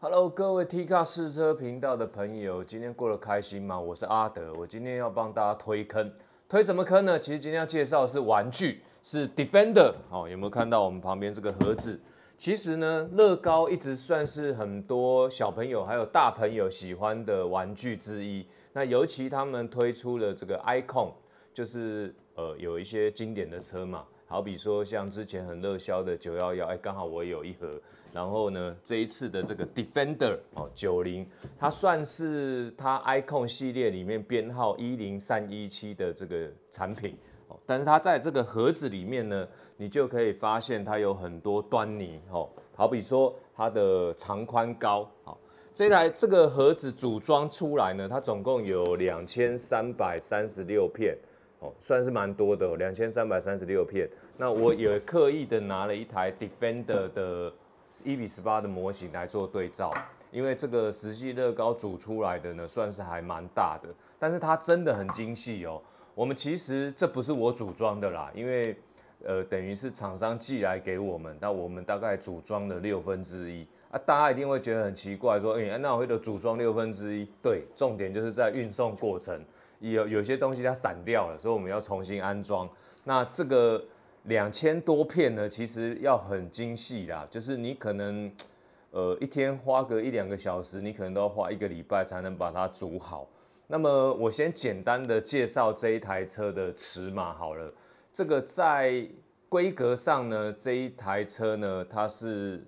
Hello，各位 T 卡试车频道的朋友，今天过得开心吗？我是阿德，我今天要帮大家推坑，推什么坑呢？其实今天要介绍是玩具，是 Defender。好，有没有看到我们旁边这个盒子？其实呢，乐高一直算是很多小朋友还有大朋友喜欢的玩具之一。那尤其他们推出了这个 Icon，就是呃有一些经典的车嘛。好比说像之前很热销的九幺幺，哎，刚好我有一盒。然后呢，这一次的这个 Defender 哦，九零，它算是它 Icon 系列里面编号一零三一七的这个产品哦。但是它在这个盒子里面呢，你就可以发现它有很多端倪哦。好比说它的长宽高，好，这台这个盒子组装出来呢，它总共有两千三百三十六片。哦，算是蛮多的，两千三百三十六片。那我也刻意的拿了一台 Defender 的一比十八的模型来做对照，因为这个实际乐高组出来的呢，算是还蛮大的，但是它真的很精细哦。我们其实这不是我组装的啦，因为呃，等于是厂商寄来给我们，那我们大概组装了六分之一。啊，大家一定会觉得很奇怪，说，诶那我会的组装六分之一？对，重点就是在运送过程。有有些东西它散掉了，所以我们要重新安装。那这个两千多片呢，其实要很精细啦，就是你可能呃一天花个一两个小时，你可能都要花一个礼拜才能把它组好。那么我先简单的介绍这一台车的尺码好了。这个在规格上呢，这一台车呢，它是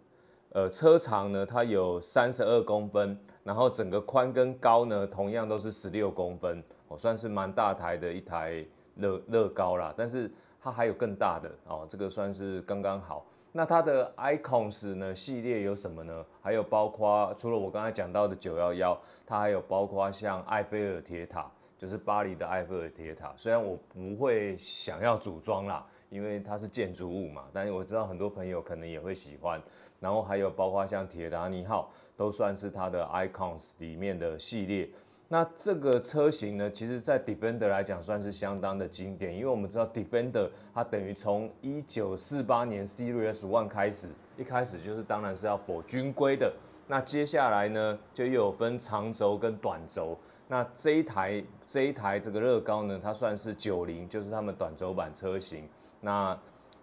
呃车长呢它有三十二公分，然后整个宽跟高呢同样都是十六公分。算是蛮大台的一台乐乐高啦，但是它还有更大的哦，这个算是刚刚好。那它的 Icons 呢系列有什么呢？还有包括除了我刚才讲到的九幺幺，它还有包括像埃菲尔铁塔，就是巴黎的埃菲尔铁塔。虽然我不会想要组装啦，因为它是建筑物嘛，但是我知道很多朋友可能也会喜欢。然后还有包括像铁达尼号，都算是它的 Icons 里面的系列。那这个车型呢，其实，在 Defender 来讲算是相当的经典，因为我们知道 Defender 它等于从一九四八年 Series One 开始，一开始就是当然是要否军规的。那接下来呢，就又有分长轴跟短轴。那这一台这一台这个乐高呢，它算是九零，就是他们短轴版车型。那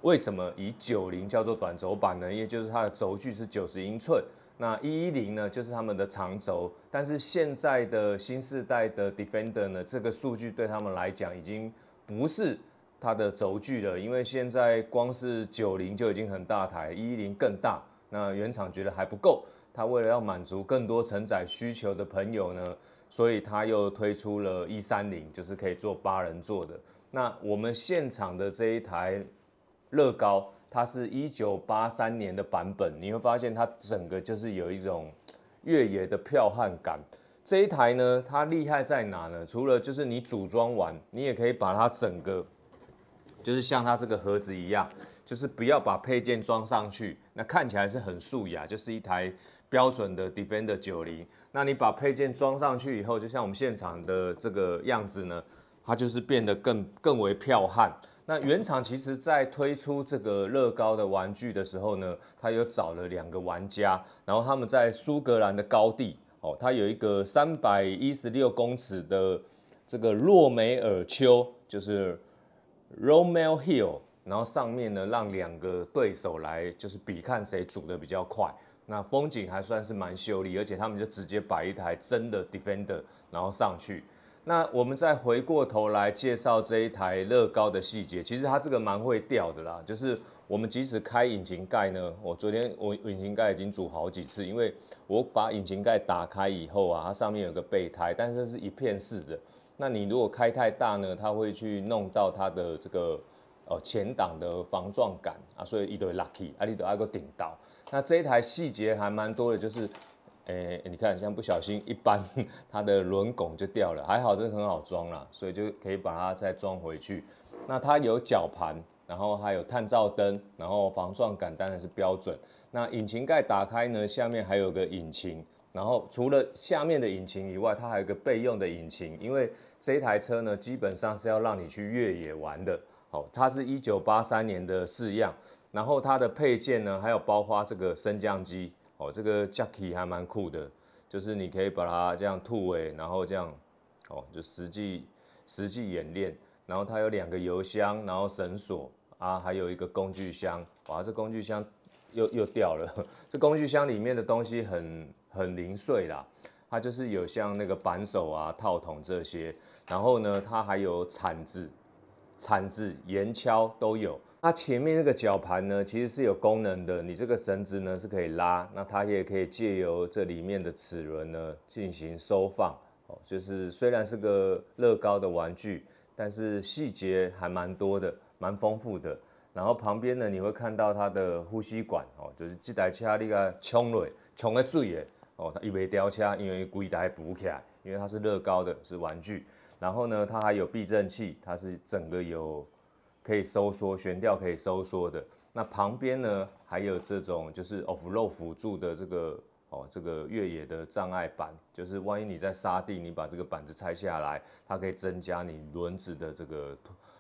为什么以九零叫做短轴版呢？因为就是它的轴距是九十英寸。那一一零呢，就是他们的长轴，但是现在的新世代的 Defender 呢，这个数据对他们来讲已经不是它的轴距了，因为现在光是九零就已经很大台，一一零更大，那原厂觉得还不够，他为了要满足更多承载需求的朋友呢，所以他又推出了一三零，就是可以做八人座的。那我们现场的这一台乐高。它是一九八三年的版本，你会发现它整个就是有一种越野的剽悍感。这一台呢，它厉害在哪呢？除了就是你组装完，你也可以把它整个，就是像它这个盒子一样，就是不要把配件装上去，那看起来是很素雅，就是一台标准的 Defender 九零。那你把配件装上去以后，就像我们现场的这个样子呢，它就是变得更更为剽悍。那原厂其实，在推出这个乐高的玩具的时候呢，他又找了两个玩家，然后他们在苏格兰的高地，哦，他有一个三百一十六公尺的这个洛梅尔丘，就是 Rommel Hill，然后上面呢，让两个对手来，就是比看谁组的比较快。那风景还算是蛮秀丽，而且他们就直接摆一台真的 Defender，然后上去。那我们再回过头来介绍这一台乐高的细节。其实它这个蛮会掉的啦，就是我们即使开引擎盖呢，我昨天我引擎盖已经组好几次，因为我把引擎盖打开以后啊，它上面有个备胎，但是是一片式的。那你如果开太大呢，它会去弄到它的这个呃前挡的防撞杆啊，所以一堆 lucky 啊你都要个顶到。那这一台细节还蛮多的，就是。哎，你看，像不小心一扳，它的轮拱就掉了，还好，这是很好装啦，所以就可以把它再装回去。那它有绞盘，然后还有探照灯，然后防撞杆当然是标准。那引擎盖打开呢，下面还有个引擎，然后除了下面的引擎以外，它还有个备用的引擎，因为这台车呢，基本上是要让你去越野玩的。好，它是一九八三年的式样，然后它的配件呢，还有包括这个升降机。哦，这个 Jacky 还蛮酷的，就是你可以把它这样吐尾，然后这样，哦，就实际实际演练。然后它有两个油箱，然后绳索啊，还有一个工具箱。哇，这工具箱又又掉了。这工具箱里面的东西很很零碎啦，它就是有像那个扳手啊、套筒这些。然后呢，它还有铲子。铲子、圆锹都有。那前面那个绞盘呢，其实是有功能的。你这个绳子呢是可以拉，那它也可以借由这里面的齿轮呢进行收放。哦，就是虽然是个乐高的玩具，但是细节还蛮多的，蛮丰富的。然后旁边呢，你会看到它的呼吸管。哦，就是这台车那个冲水，冲个水耶。哦，它一没掉车，因为故意在补起来，因为它是乐高的，是玩具。然后呢，它还有避震器，它是整个有可以收缩悬吊可以收缩的。那旁边呢，还有这种就是 off road 辅助的这个哦，这个越野的障碍板，就是万一你在沙地，你把这个板子拆下来，它可以增加你轮子的这个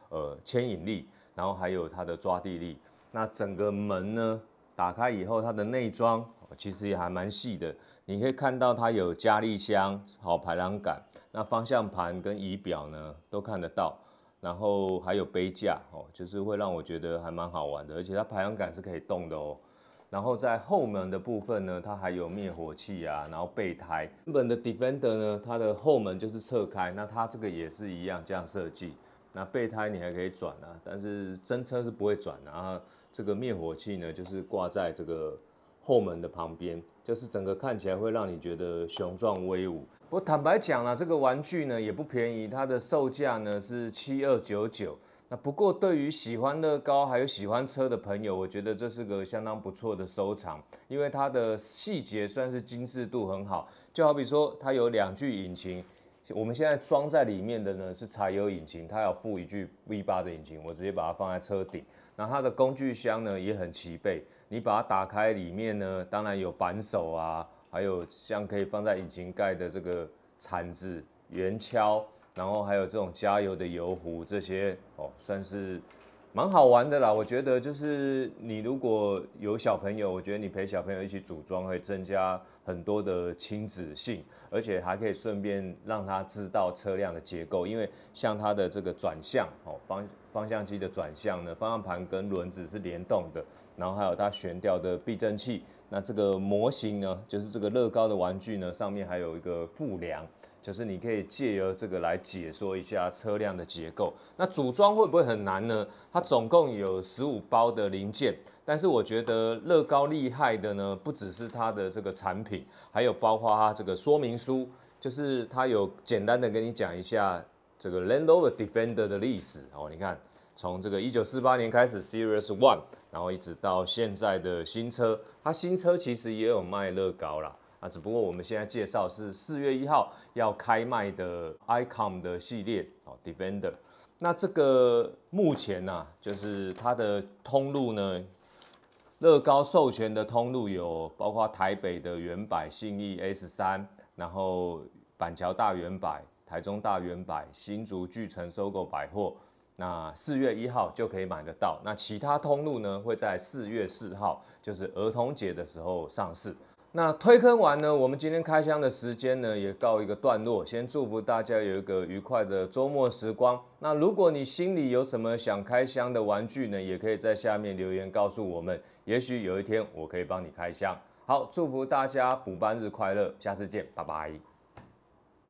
呃牵引力，然后还有它的抓地力。那整个门呢打开以后，它的内装。其实也还蛮细的，你可以看到它有加力箱，好排挡杆，那方向盘跟仪表呢都看得到，然后还有杯架哦，就是会让我觉得还蛮好玩的，而且它排挡杆是可以动的哦。然后在后门的部分呢，它还有灭火器啊，然后备胎。日本的 Defender 呢，它的后门就是侧开，那它这个也是一样这样设计。那备胎你还可以转啊，但是真车是不会转的啊。这个灭火器呢，就是挂在这个。后门的旁边，就是整个看起来会让你觉得雄壮威武。我坦白讲啊，这个玩具呢也不便宜，它的售价呢是七二九九。那不过对于喜欢乐高还有喜欢车的朋友，我觉得这是个相当不错的收藏，因为它的细节算是精致度很好，就好比说它有两具引擎。我们现在装在里面的呢是柴油引擎，它要附一句 V8 的引擎，我直接把它放在车顶。那它的工具箱呢也很齐备，你把它打开里面呢，当然有扳手啊，还有像可以放在引擎盖的这个铲子、圆锹，然后还有这种加油的油壶这些，哦，算是。蛮好玩的啦，我觉得就是你如果有小朋友，我觉得你陪小朋友一起组装，会增加很多的亲子性，而且还可以顺便让他知道车辆的结构，因为像它的这个转向哦方。方向机的转向呢？方向盘跟轮子是联动的，然后还有它悬吊的避震器。那这个模型呢，就是这个乐高的玩具呢，上面还有一个副梁，就是你可以借由这个来解说一下车辆的结构。那组装会不会很难呢？它总共有十五包的零件，但是我觉得乐高厉害的呢，不只是它的这个产品，还有包括它这个说明书，就是它有简单的跟你讲一下。这个 Land Rover Defender 的历史哦，你看，从这个一九四八年开始 Series One，然后一直到现在的新车，它新车其实也有卖乐高啦。啊。只不过我们现在介绍是四月一号要开卖的 Icon 的系列哦，Defender。那这个目前呐，就是它的通路呢，乐高授权的通路有包括台北的原版信义 S 三，然后板桥大原柏。台中大原百、新竹巨城、收购百货，那四月一号就可以买得到。那其他通路呢，会在四月四号，就是儿童节的时候上市。那推坑完呢，我们今天开箱的时间呢，也告一个段落。先祝福大家有一个愉快的周末时光。那如果你心里有什么想开箱的玩具呢，也可以在下面留言告诉我们，也许有一天我可以帮你开箱。好，祝福大家补班日快乐，下次见，拜拜。